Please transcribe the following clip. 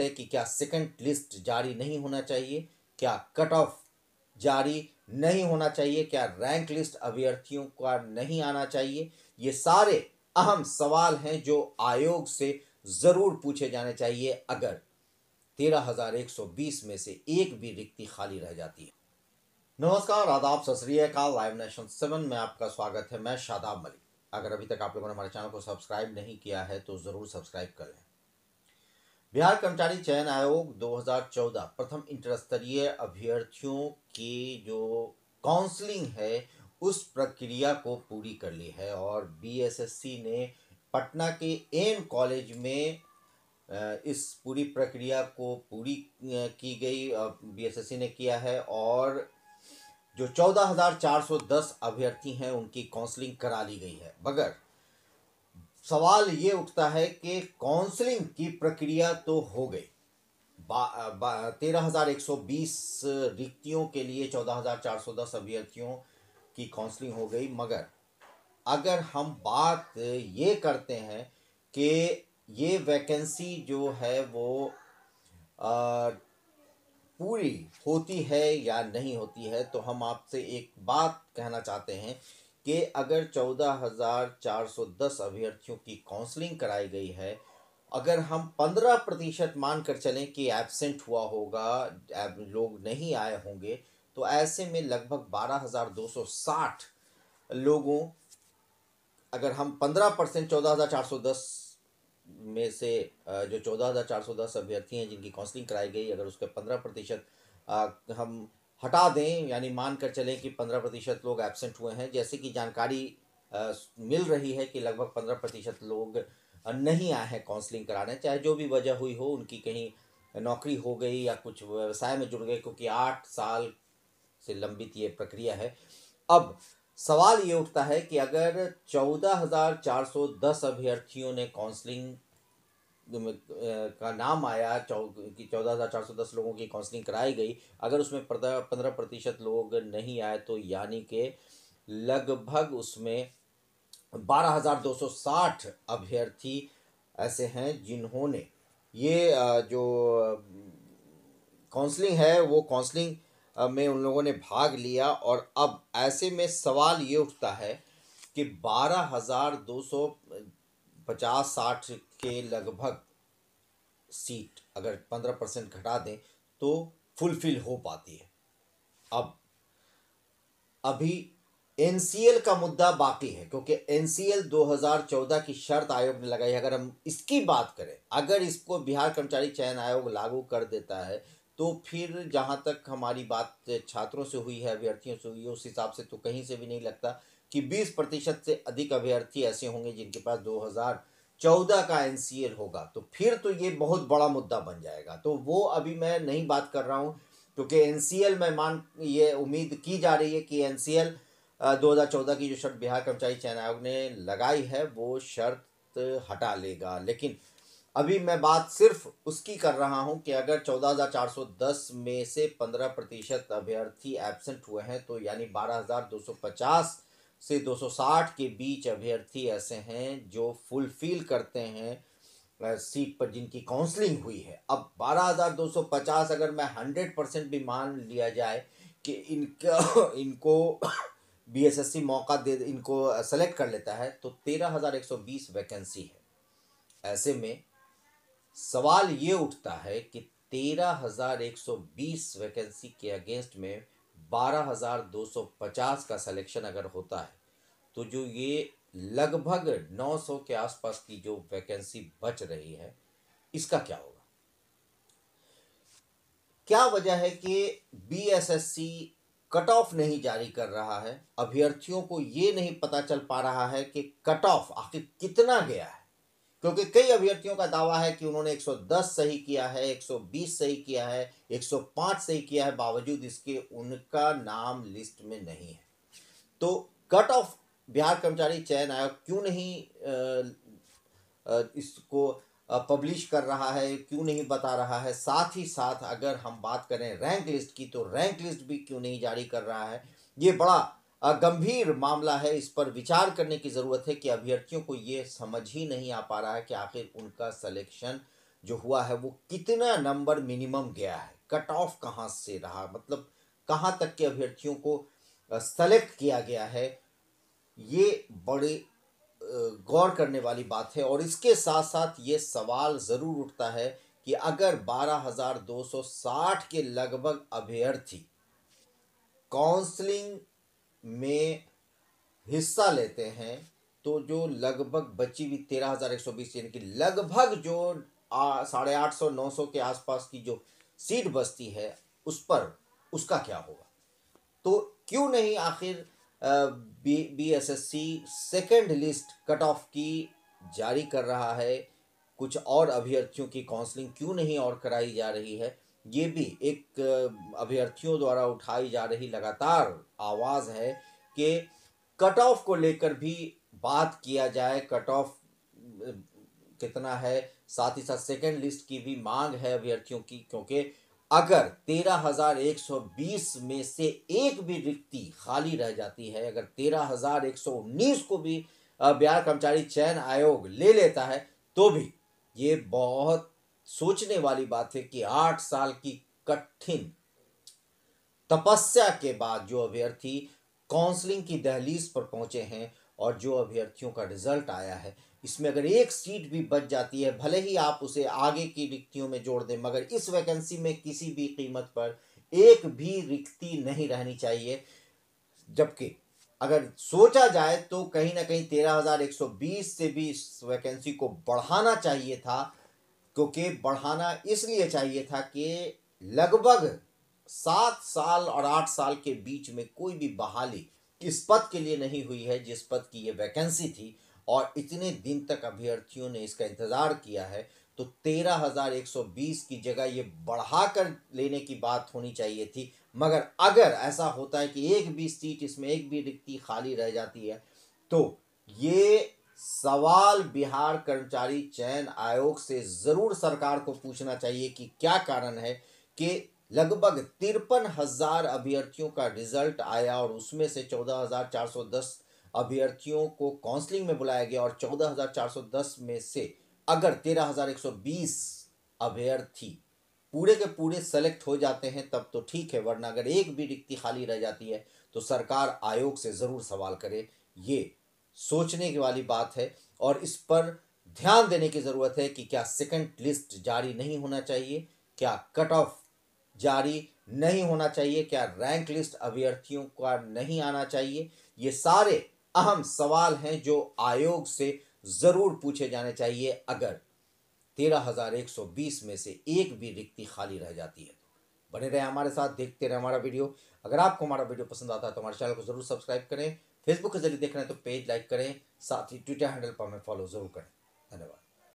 है कि क्या सेकंड लिस्ट जारी नहीं होना चाहिए क्या कट ऑफ जारी नहीं होना चाहिए क्या रैंक लिस्ट अभ्यर्थियों का नहीं आना चाहिए ये सारे अहम सवाल हैं जो आयोग से ज़रूर पूछे जाने चाहिए अगर तेरह हज़ार एक सौ बीस में से एक भी रिक्ति खाली रह जाती है नमस्कार आदाब सत लाइव नेशन सेवन में आपका स्वागत है मैं शादाब मलिक अगर अभी तक आप लोगों ने हमारे चैनल को सब्सक्राइब नहीं किया है तो ज़रूर सब्सक्राइब कर लें बिहार कर्मचारी चयन आयोग 2014 प्रथम इंटर स्तरीय अभ्यर्थियों की जो काउंसलिंग है उस प्रक्रिया को पूरी कर ली है और बीएसएससी ने पटना के एम कॉलेज में इस पूरी प्रक्रिया को पूरी की गई बीएसएससी ने किया है और जो चौदह हजार चार सौ दस अभ्यर्थी हैं उनकी काउंसलिंग करा ली गई है मगर सवाल ये उठता है कि काउंसलिंग की प्रक्रिया तो हो गई तेरह हज़ार एक सौ बीस रिक्तियों के लिए चौदह हज़ार चार सौ दस अभ्यर्थियों की काउंसलिंग हो गई मगर अगर हम बात ये करते हैं कि ये वैकेंसी जो है वो आ, पूरी होती है या नहीं होती है तो हम आपसे एक बात कहना चाहते हैं कि अगर चौदह हज़ार चार सौ दस अभ्यर्थियों की काउंसलिंग कराई गई है अगर हम पंद्रह प्रतिशत मान कर चलें कि एबसेंट हुआ होगा लोग नहीं आए होंगे तो ऐसे में लगभग बारह हज़ार दो सौ साठ लोगों अगर हम पंद्रह परसेंट चौदह हज़ार चार सौ दस में से जो चौदह हज़ार चार सौ दस अभ्यर्थी हैं जिनकी काउंसलिंग कराई गई अगर उसका पंद्रह प्रतिशत हम हटा दें यानी मान कर चलें कि पंद्रह प्रतिशत लोग एबसेंट हुए हैं जैसे कि जानकारी मिल रही है कि लगभग पंद्रह प्रतिशत लोग नहीं आए हैं काउंसलिंग कराने चाहे जो भी वजह हुई हो उनकी कहीं नौकरी हो गई या कुछ व्यवसाय में जुड़ गए क्योंकि आठ साल से लंबित ये प्रक्रिया है अब सवाल ये उठता है कि अगर चौदह हज़ार चार सौ दस अभ्यर्थियों ने काउंसलिंग का नाम आया चौ कि चौदह हज़ार चार सौ दस लोगों की काउंसलिंग कराई गई अगर उसमें पंद्रह प्रतिशत लोग नहीं आए तो यानी के लगभग उसमें बारह हज़ार दो सौ साठ अभ्यर्थी ऐसे हैं जिन्होंने ये जो काउंसलिंग है वो काउंसलिंग में उन लोगों ने भाग लिया और अब ऐसे में सवाल ये उठता है कि बारह हज़ार दो सौ पचास साठ के लगभग सीट अगर पंद्रह परसेंट घटा दें तो फुलफिल हो पाती है अब अभी एन का मुद्दा बाकी है क्योंकि एन 2014 की शर्त आयोग ने लगाई है अगर हम इसकी बात करें अगर इसको बिहार कर्मचारी चयन आयोग लागू कर देता है तो फिर जहाँ तक हमारी बात छात्रों से हुई है अभ्यर्थियों से हुई है उस हिसाब से तो कहीं से भी नहीं लगता कि 20 प्रतिशत से अधिक अभ्यर्थी ऐसे होंगे जिनके पास 2000 चौदह का एनसीएल होगा तो फिर तो ये बहुत बड़ा मुद्दा बन जाएगा तो वो अभी मैं नहीं बात कर रहा हूँ क्योंकि एनसीएल में मान ये उम्मीद की जा रही है कि एनसीएल 2014 की जो शर्त बिहार कर्मचारी चयन आयोग ने लगाई है वो शर्त हटा लेगा लेकिन अभी मैं बात सिर्फ उसकी कर रहा हूँ कि अगर 14,410 में से 15 प्रतिशत अभ्यर्थी एबसेंट हुए हैं तो यानी 12,250 से 260 के बीच अभ्यर्थी ऐसे हैं जो फुलफिल करते हैं सीट पर जिनकी काउंसलिंग हुई है अब 12,250 अगर मैं 100 परसेंट भी मान लिया जाए कि इनका इनको बीएसएससी मौका दे इनको सेलेक्ट कर लेता है तो 13,120 वैकेंसी है ऐसे में सवाल ये उठता है कि 13,120 वैकेंसी के अगेंस्ट में बारह हज़ार दो सौ पचास का सिलेक्शन अगर होता है तो जो ये लगभग नौ सौ के आसपास की जो वैकेंसी बच रही है इसका क्या होगा क्या वजह है कि बीएसएससी कट ऑफ नहीं जारी कर रहा है अभ्यर्थियों को ये नहीं पता चल पा रहा है कि कट ऑफ आखिर कितना गया है क्योंकि कई अभ्यर्थियों का दावा है कि उन्होंने 110 सही किया है 120 सही किया है 105 सही किया है बावजूद इसके उनका नाम लिस्ट में नहीं है तो कट ऑफ बिहार कर्मचारी चयन आयोग क्यों नहीं इसको पब्लिश कर रहा है क्यों नहीं बता रहा है साथ ही साथ अगर हम बात करें रैंक लिस्ट की तो रैंक लिस्ट भी क्यों नहीं जारी कर रहा है ये बड़ा गंभीर मामला है इस पर विचार करने की ज़रूरत है कि अभ्यर्थियों को ये समझ ही नहीं आ पा रहा है कि आखिर उनका सिलेक्शन जो हुआ है वो कितना नंबर मिनिमम गया है कट ऑफ कहाँ से रहा मतलब कहाँ तक के अभ्यर्थियों को सेलेक्ट किया गया है ये बड़े गौर करने वाली बात है और इसके साथ साथ ये सवाल ज़रूर उठता है कि अगर 12,260 के लगभग अभ्यर्थी काउंसलिंग में हिस्सा लेते हैं तो जो लगभग बची हुई तेरह हज़ार एक सौ बीस यानी कि लगभग जो साढ़े आठ सौ नौ सौ के आसपास की जो सीट बस्ती है उस पर उसका क्या होगा तो क्यों नहीं आखिर B B S S C second list cut off की जारी कर रहा है कुछ और अभ्यर्थियों की काउंसलिंग क्यों नहीं और कराई जा रही है ये भी एक अभ्यर्थियों द्वारा उठाई जा रही लगातार आवाज़ है कि कट ऑफ को लेकर भी बात किया जाए कट ऑफ कितना है साथ ही साथ सेकेंड लिस्ट की भी मांग है अभ्यर्थियों की क्योंकि अगर तेरह हजार एक सौ बीस में से एक भी रिक्ति खाली रह जाती है अगर तेरह हजार एक सौ उन्नीस को भी बिहार कर्मचारी चयन आयोग ले लेता है तो भी ये बहुत सोचने वाली बात है कि आठ साल की कठिन तपस्या के बाद जो अभ्यर्थी काउंसलिंग की दहलीज पर पहुंचे हैं और जो अभ्यर्थियों का रिजल्ट आया है इसमें अगर एक सीट भी बच जाती है भले ही आप उसे आगे की रिक्तियों में जोड़ दें मगर इस वैकेंसी में किसी भी कीमत पर एक भी रिक्ति नहीं रहनी चाहिए जबकि अगर सोचा जाए तो कहीं ना कहीं तेरह हज़ार एक सौ बीस से भी इस वैकेंसी को बढ़ाना चाहिए था क्योंकि बढ़ाना इसलिए चाहिए था कि लगभग सात साल और आठ साल के बीच में कोई भी बहाली इस पद के लिए नहीं हुई है जिस पद की ये वैकेंसी थी और इतने दिन तक अभ्यर्थियों ने इसका इंतज़ार किया है तो तेरह हज़ार एक सौ बीस की जगह ये बढ़ा कर लेने की बात होनी चाहिए थी मगर अगर ऐसा होता है कि एक भी सीट इसमें एक भी रिक्ति खाली रह जाती है तो ये सवाल बिहार कर्मचारी चयन आयोग से ज़रूर सरकार को पूछना चाहिए कि क्या कारण है कि लगभग तिरपन हजार अभ्यर्थियों का रिजल्ट आया और उसमें से चौदह हजार चार सौ दस अभ्यर्थियों को काउंसलिंग में बुलाया गया और चौदह हजार चार सौ दस में से अगर तेरह हजार एक सौ बीस अभ्यर्थी पूरे के पूरे सेलेक्ट हो जाते हैं तब तो ठीक है वरना अगर एक भी रिक्ति खाली रह जाती है तो सरकार आयोग से ज़रूर सवाल करे ये सोचने की वाली बात है और इस पर ध्यान देने की ज़रूरत है कि क्या सेकंड लिस्ट जारी नहीं होना चाहिए क्या कट ऑफ जारी नहीं होना चाहिए क्या रैंक लिस्ट अभ्यर्थियों का नहीं आना चाहिए ये सारे अहम सवाल हैं जो आयोग से ज़रूर पूछे जाने चाहिए अगर तेरह हज़ार एक सौ बीस में से एक भी रिक्ति खाली रह जाती है बने रहे हमारे साथ देखते रहे हमारा वीडियो अगर आपको हमारा वीडियो पसंद आता है तो हमारे चैनल को ज़रूर सब्सक्राइब करें फेसबुक के जरिए देख रहे हैं तो पेज लाइक करें साथ ही ट्विटर हैंडल पर हमें फॉलो जरूर करें धन्यवाद